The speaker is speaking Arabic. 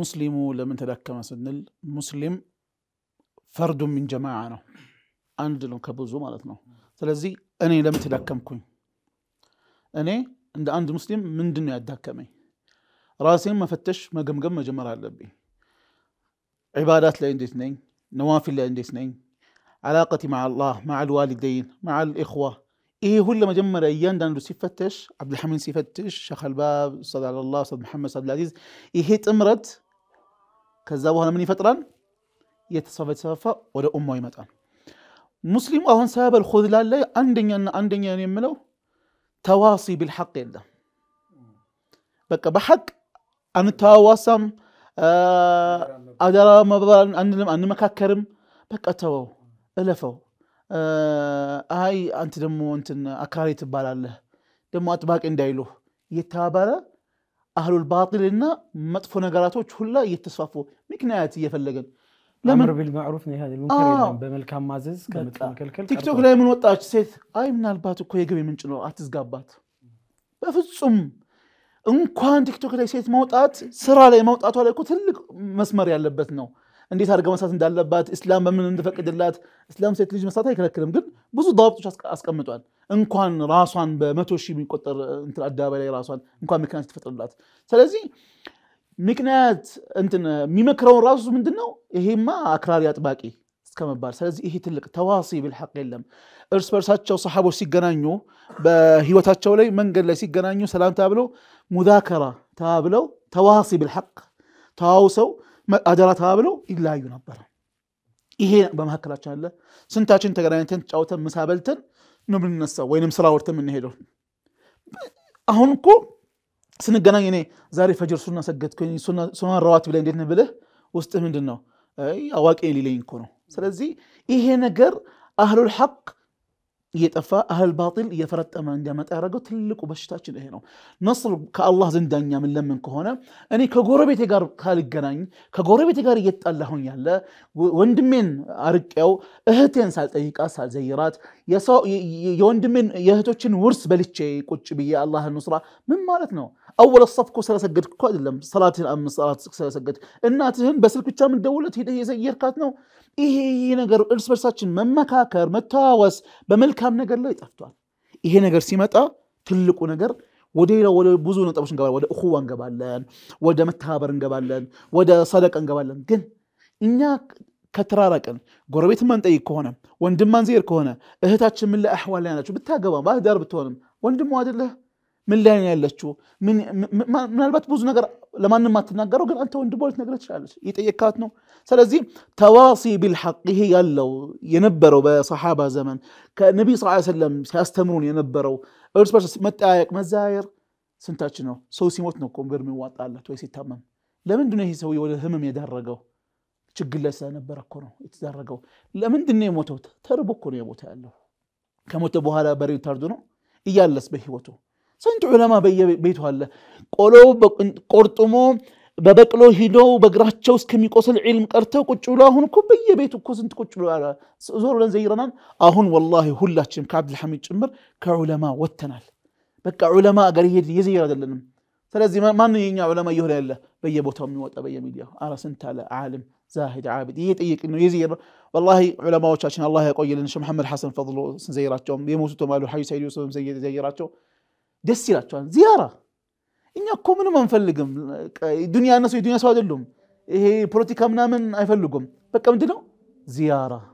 مسلم لمن تدك ما سنل مسلم فرد من جماعنا أنجل كبوزو مالتنا سلزي أنا لم تدكم كوي أنا عند أنت مسلم من دنيا الدكمي راسي ما فتش ما قم قم جمر على لبي عبادات لا عندي اثنين نوافل لا عندي اثنين علاقتي مع الله مع الوالدين مع الإخوة إيه هو اللي مجمر أيان دان لسي فتش عبد الحميد سيفتش شيخ الباب صد على الله صد محمد صد العزيز إيه هي تمرت كذا وهنا من يفطران يتصفى يتصفى ولا أمه يمتان مسلم أهون سبب الخذلان لا عندنا عندنا يملو تواصي بالحق عنده بك بحق أن تواصم أدرى ما بدر أن أن ما كرم بك أتوه ألفه أي أنت دمو أنت أكاري تبال الله دمو أتباك إن دايلو يتابره أهل الباطل لنا مدفو نقراتو تشهلا يتصففو مكنات يفلقن أمر بالمعروف نهاية المنكر آه. بملكة مازز تيك توك لا يمن وطاج سيث أي من الباطل كوي يقبي من جنو أتس قابات بفتسم انكوان تيك توك لاي سيث موتات سرا لاي موتات ولا يكون تلك مسمر يالبتنو عندي تارق مسات اندال إسلام بمن اندفق إدلات إسلام سيت ليج مسات هيك لكرم قل بزو ضابط وشاس أسكمتوان أسك እንኳን ራሷን በመቶ ሺህ የሚቆጠር እንትን አደባባይ ላይ ራሷን እንኳን ምክንያት የተፈጥርላት። ስለዚህ ምክንያት እንትን የሚመክረውን ራሱ ምንድን ነው ይሄማ አክራሪ አጥባቂ እስከመባል። ስለዚህ ይሄ ትልቅ ተዋሲ ብልሐቅ የለም። እርስ በርሳቸው ሰሓቦች ሲገናኙ በህይወታቸው ላይ መንገድ ላይ ሲገናኙ ሰላም ተባብለው ሙዛከራ ተባብለው ተዋሲ ብልሐቅ ተዋውሰው አደራ ተባብለው ይለያዩ ነበር። ይሄ በመካከላችን አለ። ስንታችን ተገናኝተን ተጫውተን ምሳ በልተን የምንነሳው ወይንም ስራወርተም የምንሄደው አሁን እኮ ስንገናኝ እኔ ዛሬ ፈጅር ሱና ሰገድኩኝ ሱና ረዋት ብላይ እንዴት ብልህ ውስጥ ምንድን ነው አዋቂ ሊለኝ እኮ ነው ስለዚህ ይሄ ነገር አህሉል ሐቅ يتفا أهل باطل يفرت أمان جامت أرجوت لك وبشتاش إيه نو نصر كالله زين دنيا من لم من كهونة أني كجوربي تجار كالجنان كجوربي تجار يت الله هون يلا وند من أو أهتين سال أيك أسال زيرات يسا يوند من يهتوشين ورس بلتشي كتش بيا الله النصرة من مالتنا اول الصف كو سلا سجد كو ادلم صلاه الام صلاه سلا سجد اناتهن بس الكتا من دولت هي يزيركات نو ايه هي إيه نغر ارس برساتشن ممكاكر متاوس بملكام نغر لا يطفطوال ايه نغر سيمطا تلقو نغر وديلا ولا بوزو نطبش نغبال ود اخوه نغبالن ود متهابر نغبالن ود صدق نغبالن كن انيا كترارقن غوربيت ما نطيق كونه وندمان زير كونه اهتاچ من لا احوال يعني بتاغبا ما دار بتونم وندمو ادله ምን ላይ ነው ያለችው? ምናልባት ብዙ ነገር ለማንም አትናገረው፣ ግን አንተ ወንድሟ ልትነግረህ ትችላለች። የጠየካት ነው። ስለዚህ ተዋሲ ቢልሐቅ ይሄ ያለው የነበረው በሰሓባ ዘመን ከነቢይ ስ ሰለም ሲያስተምሩን የነበረው እርስ በርስ መጠያየቅ፣ መዘያየር ስንታችን ነው? ሰው ሲሞት ነው እኮ ብር የሚዋጣለት ወይ ሲታመም። ለምንድን ነው ይሄ ሰው ወደ ህመም የዳረገው? ችግር ላይ ስለነበረ እኮ ነው የተዳረገው። ለምንድን ነው የሞተው? ተርቦ እኮ ነው የሞተ ያለው። ከሞተ በኋላ በሬ ታርዶ ነው እያለስ በህይወቱ سنت علماء بي بيت الله قلو قرطمو ببقلو هيدو بغراچو اسكمي قوسل علم قرتو كچولو اهون كو بي بيتو كو سنت كچولو على زور لن زيرنا اهون والله هولاچن كعبد الحميد چمر كعلماء وتنال بقى علماء غير يد يزير ادلن سلازي ما من ينيا علماء يهر يلا بي بوتو ميوطا بي ميديا على سنت على عالم زاهد عابد يطيق انه يزير والله علماء وشاشن الله يقوي لنا محمد حسن فضل سنزيراتهم يموتوا مالو حي سيد يوسف زيراتهم زي زي زي زي زي زي ደስ ይላቸዋል። ዚያራ እኛ እኮ ምንም አንፈልግም። ዱንያ እነሱ የዱንያ ሰው አይደሉም። ይሄ ፖለቲካ ምናምን አይፈልጉም። በቃ ምንድነው ዚያራ